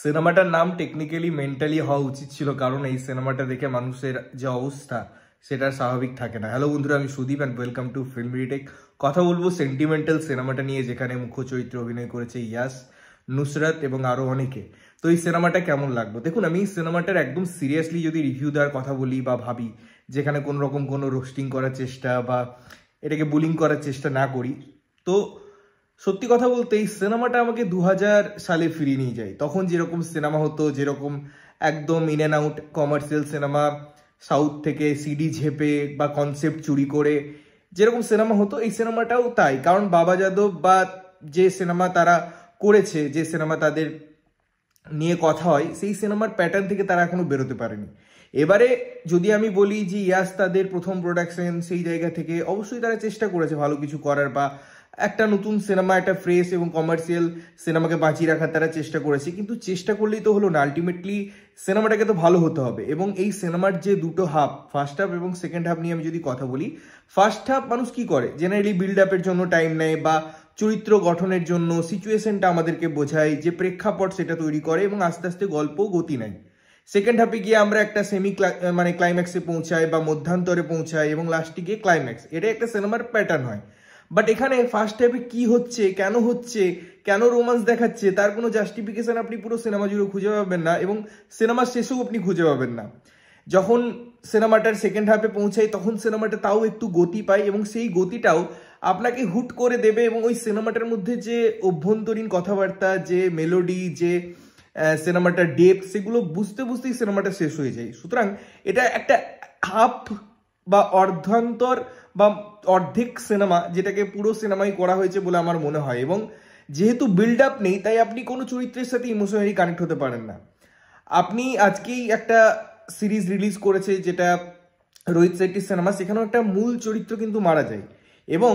সিনেমাটার নাম technically mentally হওয়া উচিত ছিল কারণ এই সিনেমাটা দেখে মানুষের যে অবস্থা সেটা স্বাভাবিক থাকে না হ্যালো বন্ধুরা আমি Sudip and welcome to film retake কথা বলবো সেন্টিমেন্টাল সিনেমাটা নিয়ে যেখানে মুখ্য চরিত্র অভিনয় করেছে ইয়াস নুসরাত এবং আরও অনেকে তো এই সিনেমাটা কেমন লাগলো দেখুন আমি এই সিনেমাটার একদম সিরিয়াসলি যদি রিভিউ দেওয়ার কথা বলি বা ভাবি যেখানে কোনো রকম কোনো রোস্টিং করার চেষ্টা বা এটাকে বুলিং করার চেষ্টা না করি তো সত্যি কথা বলতে এই সিনেমাটা আমাকে দু সালে ফিরিয়ে নিয়ে যায় তখন যেরকম সিনেমা হতো যেরকম একদম in and out commercial cinema south থেকে সিডি ঝেপে বা কনসেপ্ট চুরি করে যেরকম সিনেমা হতো এই সিনেমাটাও তাই কারণ বাবা যাদব বা যে সিনেমা তারা করেছে যে সিনেমা তাদের নিয়ে কথা হয় সেই সিনেমার প্যাটার্ন থেকে তারা এখনো বেরোতে পারেনি এবারে যদি আমি বলি যে ইয়াস তাদের প্রথম প্রোডাকশন সেই জায়গা থেকে অবশ্যই তারা চেষ্টা করেছে ভালো কিছু করার বা একটা নতুন সিনেমা একটা ফ্রেশ এবং কমার্শিয়াল সিনেমাকে বাঁচিয়ে রাখার তারা চেষ্টা করেছে কিন্তু চেষ্টা করলেই তো হলো না আলটিমেটলি সিনেমাটাকে তো ভালো হতে হবে এবং এই সিনেমার যে দুটো হাফ ফার্স্ট হাফ এবং সেকেন্ড হাফ নিয়ে আমি যদি কথা বলি ফার্স্ট হাফ মানুষ কি করে জেনারেলি বিল্ড আপের জন্য টাইম নেয় বা চরিত্র গঠনের জন্য সিচুয়েশনটা আমাদেরকে বোঝায় যে প্রেক্ষাপট সেটা তৈরি করে এবং আস্তে আস্তে গল্প গতি নেয় সেকেন্ড হাফে গিয়ে আমরা একটা সেমি মানে ক্লাইম্যাক্সে পৌঁছাই বা মধ্যান্তরে পৌঁছাই এবং লাস্টে গিয়ে ক্লাইম্যাক্স এটা একটা সিনেমার প্যাটার্ন হয় বাট এখানে ফার্স্ট টাইপে কি হচ্ছে কেন হচ্ছে কেন রোমান্স দেখাচ্ছে তার কোনো জাস্টিফিকেশান আপনি পুরো সিনেমা জুড়ে খুঁজে পাবেন না এবং সিনেমার শেষেও আপনি খুঁজে পাবেন না যখন সিনেমাটার সেকেন্ড হাফে পৌঁছাই তখন সিনেমাটা তাও একটু গতি পায় এবং সেই গতিটাও আপনাকে হুট করে দেবে এবং ওই সিনেমাটার মধ্যে যে অভ্যন্তরীণ কথাবার্তা যে মেলোডি যে সিনেমাটার ডেপ সেগুলো বুঝতে বুঝতেই সিনেমাটা শেষ হয়ে যায় সুতরাং এটা একটা হাফ বা অর্ধান্তর বা অর্ধেক সিনেমা যেটাকে পুরো সিনেমাই করা হয়েছে বলে আমার মনে হয় এবং যেহেতু বিল্ড আপ নেই তাই আপনি কোনো চরিত্রের সাথে ইমোশনালি কানেক্ট হতে পারেন না আপনি আজকেই একটা সিরিজ রিলিজ করেছে যেটা রোহিত শেট্টির সিনেমা সেখানেও একটা মূল চরিত্র কিন্তু মারা যায় এবং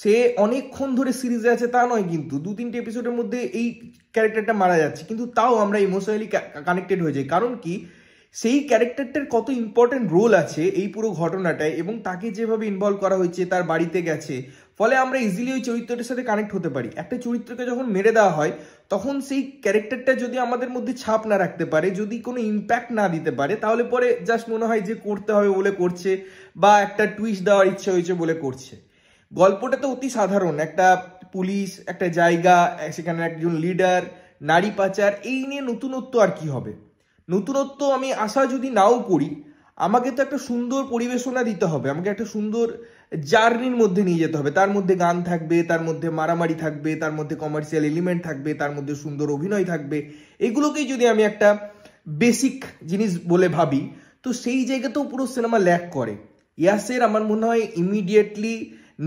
সে অনেকক্ষণ ধরে সিরিজে আছে তা নয় কিন্তু দু তিনটে এপিসোডের মধ্যে এই ক্যারেক্টারটা মারা যাচ্ছে কিন্তু তাও আমরা ইমোশনালি কানেক্টেড হয়ে যাই কারণ কি সেই ক্যারেক্টারটার কত ইম্পর্টেন্ট রোল আছে এই পুরো ঘটনাটায় এবং তাকে যেভাবে ইনভলভ করা হয়েছে তার বাড়িতে গেছে ফলে আমরা ইজিলি ওই চরিত্রটার সাথে কানেক্ট হতে পারি একটা চরিত্রকে যখন মেরে দেওয়া হয় তখন সেই ক্যারেক্টারটা যদি আমাদের মধ্যে ছাপ না রাখতে পারে যদি কোনো ইম্প্যাক্ট না দিতে পারে তাহলে পরে জাস্ট মনে হয় যে করতে হবে বলে করছে বা একটা টুইস্ট দেওয়ার ইচ্ছে হয়েছে বলে করছে গল্পটা তো অতি সাধারণ একটা পুলিশ একটা জায়গা সেখানে একজন লিডার নারী পাচার এই নিয়ে নতুনত্ব আর কি হবে নতুনত্ব আমি আশা যদি নাও করি আমাকে তো একটা সুন্দর পরিবেশনা দিতে হবে আমাকে একটা সুন্দর জার্নির মধ্যে নিয়ে যেতে হবে তার মধ্যে গান থাকবে তার মধ্যে মারামারি থাকবে তার মধ্যে কমার্শিয়াল এলিমেন্ট থাকবে তার মধ্যে সুন্দর অভিনয় থাকবে এগুলোকেই যদি আমি একটা বেসিক জিনিস বলে ভাবি তো সেই জায়গাতেও পুরো সিনেমা ল্যাক করে ইয়াসের আমার মনে হয় ইমিডিয়েটলি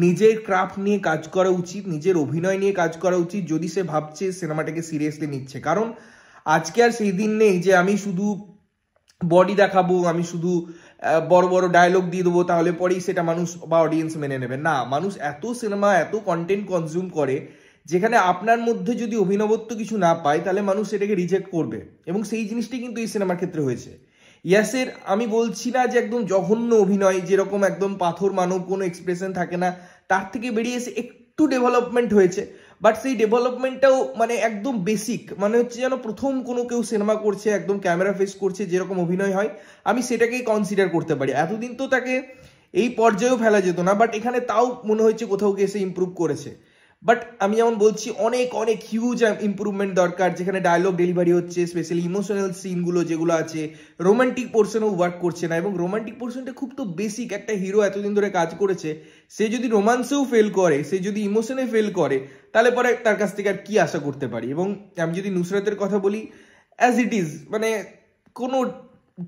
নিজের ক্রাফট নিয়ে কাজ করা উচিত নিজের অভিনয় নিয়ে কাজ করা উচিত যদি সে ভাবছে সিনেমাটাকে সিরিয়াসলি নিচ্ছে কারণ আজকে আর সেই দিন নেই যে আমি শুধু বডি দেখাবো আমি শুধু বড় বড় ডায়লগ দিয়ে দেবো তাহলে পরেই সেটা মানুষ বা অডিয়েন্স মেনে নেবে না মানুষ এত সিনেমা এত কন্টেন্ট কনজিউম করে যেখানে আপনার মধ্যে যদি অভিনবত্ব কিছু না পায় তাহলে মানুষ সেটাকে রিজেক্ট করবে এবং সেই জিনিসটি কিন্তু এই সিনেমার ক্ষেত্রে হয়েছে ইয়াসের আমি বলছি না যে একদম জঘন্য অভিনয় যেরকম একদম পাথর মানব কোনো এক্সপ্রেশন থাকে না তার থেকে বেরিয়ে এসে একটু ডেভেলপমেন্ট হয়েছে বাট সেই ডেভেলপমেন্টটাও মানে একদম বেসিক মানে হচ্ছে যেন প্রথম কোনো কেউ সিনেমা করছে একদম ক্যামেরা ফেস করছে যেরকম অভিনয় হয় আমি সেটাকেই কনসিডার করতে পারি এতদিন তো তাকে এই পর্যায়েও ফেলা যেত না বাট এখানে তাও মনে হয়েছে কোথাও গিয়ে সে ইম্প্রুভ করেছে বাট আমি যেমন বলছি অনেক অনেক হিউজ ইম্প্রুভমেন্ট um, দরকার যেখানে ডায়লগ ডেলিভারি হচ্ছে স্পেশালি ইমোশনাল সিনগুলো যেগুলো আছে রোমান্টিক পোর্শনও ওয়ার্ক করছে না এবং রোমান্টিক পোর্শনটা খুব তো বেসিক একটা হিরো এতদিন ধরে কাজ করেছে সে যদি রোমান্সেও ফেল করে সে যদি ইমোশনে ফেল করে তাহলে পরে তার কাছ থেকে আর কী আশা করতে পারি এবং আমি যদি নুসরাতের কথা বলি অ্যাজ ইট ইজ মানে কোনো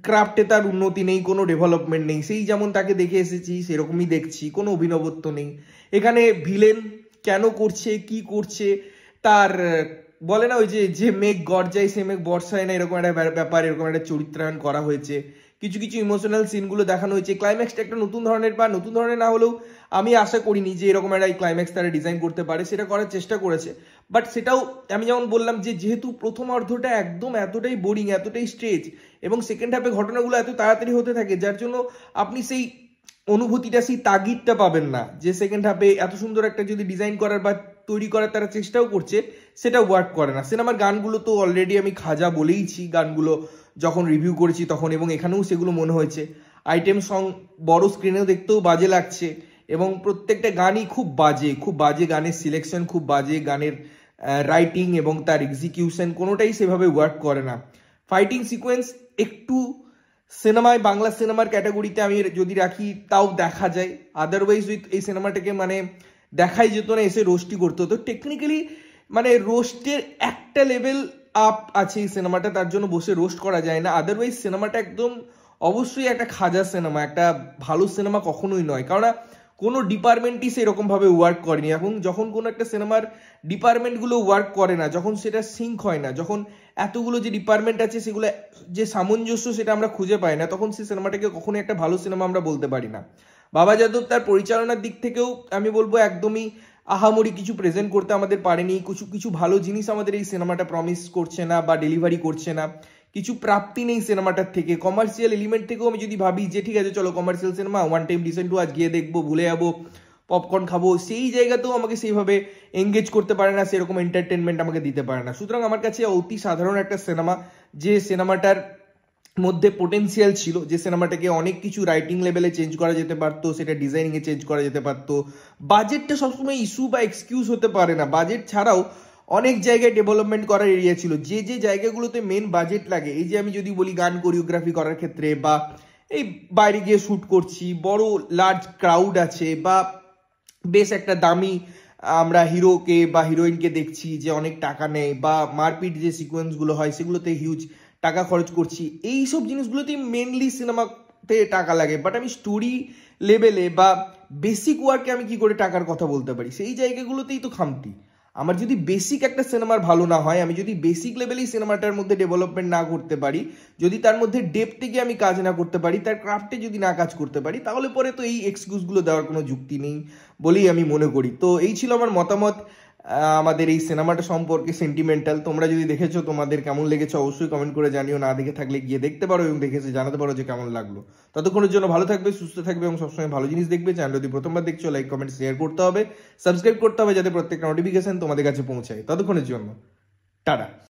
ক্রাফটে তার উন্নতি নেই কোনো ডেভেলপমেন্ট নেই সেই যেমন তাকে দেখে এসেছি সেরকমই দেখছি কোনো অভিনবত্ব নেই এখানে ভিলেন কেন করছে কি করছে তার বলে না ওই যে যে মেঘ গর্জায় সে মেঘ বর্ষায় না এরকম একটা ব্যাপার এরকম একটা চরিত্রায়ন করা হয়েছে কিছু কিছু ইমোশনাল সিনগুলো দেখানো হয়েছে ক্লাইম্যাক্সটা একটা নতুন ধরনের বা নতুন ধরনের না হলেও আমি আশা করিনি যে এরকম একটা ক্লাইম্যাক্স তারা ডিজাইন করতে পারে সেটা করার চেষ্টা করেছে বাট সেটাও আমি যেমন বললাম যে যেহেতু প্রথম অর্ধটা একদম এতটাই বোরিং এতটাই স্ট্রেচ এবং সেকেন্ড হাফে ঘটনাগুলো এত তাড়াতাড়ি হতে থাকে যার জন্য আপনি সেই অনুভূতিটা সেই তাগিদটা পাবেন না যে সেকেন্ড হাফে এত সুন্দর একটা যদি ডিজাইন করার বা তৈরি করার তারা চেষ্টাও করছে সেটা ওয়ার্ক করে না সিনেমার গানগুলো তো অলরেডি আমি খাজা বলেইছি গানগুলো যখন রিভিউ করেছি তখন এবং এখানেও সেগুলো মনে হয়েছে আইটেম সং বড় স্ক্রিনেও দেখতেও বাজে লাগছে এবং প্রত্যেকটা গানই খুব বাজে খুব বাজে গানের সিলেকশন খুব বাজে গানের রাইটিং এবং তার এক্সিকিউশন কোনোটাই সেভাবে ওয়ার্ক করে না ফাইটিং সিকোয়েন্স একটু সিনেমায় বাংলা সিনেমার ক্যাটাগরিতে আমি যদি রাখি তাও দেখা যায় আদারওয়াইজ উইথ এই সিনেমাটাকে মানে দেখাই যেত না এসে রোস্টি করতে হতো টেকনিক্যালি মানে রোস্টের একটা লেভেল আপ আছে এই সিনেমাটা তার জন্য বসে রোস্ট করা যায় না আদারওয়াইজ সিনেমাটা একদম অবশ্যই একটা খাজা সিনেমা একটা ভালো সিনেমা কখনোই নয় কারণ কোনো ডিপার্টমেন্টই সেরকমভাবে ওয়ার্ক করেনি এখন যখন কোনো একটা সিনেমার ডিপার্টমেন্টগুলো ওয়ার্ক করে না যখন সেটা সিঙ্ক হয় না যখন এতগুলো যে ডিপার্টমেন্ট আছে সেগুলো যে সামঞ্জস্য সেটা আমরা খুঁজে পাই না তখন সেই সিনেমাটাকে কখনোই একটা ভালো সিনেমা আমরা বলতে পারি না বাবা যাদব তার পরিচালনার দিক থেকেও আমি বলবো একদমই আহামরি কিছু প্রেজেন্ট করতে আমাদের পারেনি কিছু কিছু ভালো জিনিস আমাদের এই সিনেমাটা প্রমিস করছে না বা ডেলিভারি করছে না কিছু প্রাপ্তি নেই সিনেমাটার থেকে কমার্শিয়াল এলিমেন্ট থেকেও আমি যদি ভাবি যে ঠিক আছে চলো commercial cinema one time decent আজ গিয়ে দেখবো ভুলে যাবো পপকর্ন খাবো সেই জায়গাতেও আমাকে সেইভাবে এঙ্গেজ করতে পারে না সেরকম এন্টারটেনমেন্ট আমাকে দিতে পারে না সুতরাং আমার কাছে অতি সাধারণ একটা সিনেমা যে সিনেমাটার মধ্যে পোটেন্সিয়াল ছিল যে সিনেমাটাকে অনেক কিছু রাইটিং লেভেলে চেঞ্জ করা যেতে পারতো সেটা ডিজাইনিংয়ে চেঞ্জ করা যেতে পারতো বাজেটটা সবসময় ইস্যু বা এক্সকিউজ হতে পারে না বাজেট ছাড়াও অনেক জায়গায় ডেভেলপমেন্ট করার এরিয়া ছিল যে যে জায়গাগুলোতে মেন বাজেট লাগে এই যে আমি যদি বলি গান কোরিওগ্রাফি করার ক্ষেত্রে বা এই বাইরে গিয়ে শ্যুট করছি বড় লার্জ ক্রাউড আছে বা বেশ একটা দামি আমরা হিরোকে বা হিরোইনকে দেখছি যে অনেক টাকা নেয় বা মারপিট যে সিকোয়েন্সগুলো হয় সেগুলোতে হিউজ টাকা খরচ করছি এই সব জিনিসগুলোতেই মেনলি সিনেমাতে টাকা লাগে বাট আমি স্টোরি লেভেলে বা বেসিক ওয়ার্কে আমি কি করে টাকার কথা বলতে পারি সেই জায়গাগুলোতেই তো খামতি আমার যদি বেসিক একটা সিনেমার ভালো না হয় আমি যদি বেসিক লেভেলেই সিনেমাটার মধ্যে ডেভেলপমেন্ট না করতে পারি যদি তার মধ্যে ডেপথে গিয়ে আমি কাজ না করতে পারি তার ক্রাফটে যদি না কাজ করতে পারি তাহলে পরে তো এই এক্সকিউজগুলো দেওয়ার কোনো যুক্তি নেই বলেই আমি মনে করি তো এই ছিল আমার মতামত আমাদের এই সিনেমাটা সম্পর্কে সেন্টিমেন্টাল তোমরা যদি দেখেছো তোমাদের কেমন লেগেছে অবশ্যই কমেন্ট করে জানিও না দেখে থাকলে গিয়ে দেখতে পারো এবং দেখেছে জানাতে পারো যে কেমন লাগলো ততক্ষণের জন্য ভালো থাকবে সুস্থ থাকবে এবং সবসময় ভালো জিনিস দেখবে চ্যানেল যদি প্রথমবার দেখছো লাইক কমেন্ট শেয়ার করতে হবে সাবস্ক্রাইব করতে হবে যাতে প্রত্যেকটা নোটিফিকেশন তোমাদের কাছে পৌঁছায় ততক্ষণের জন্য টাটা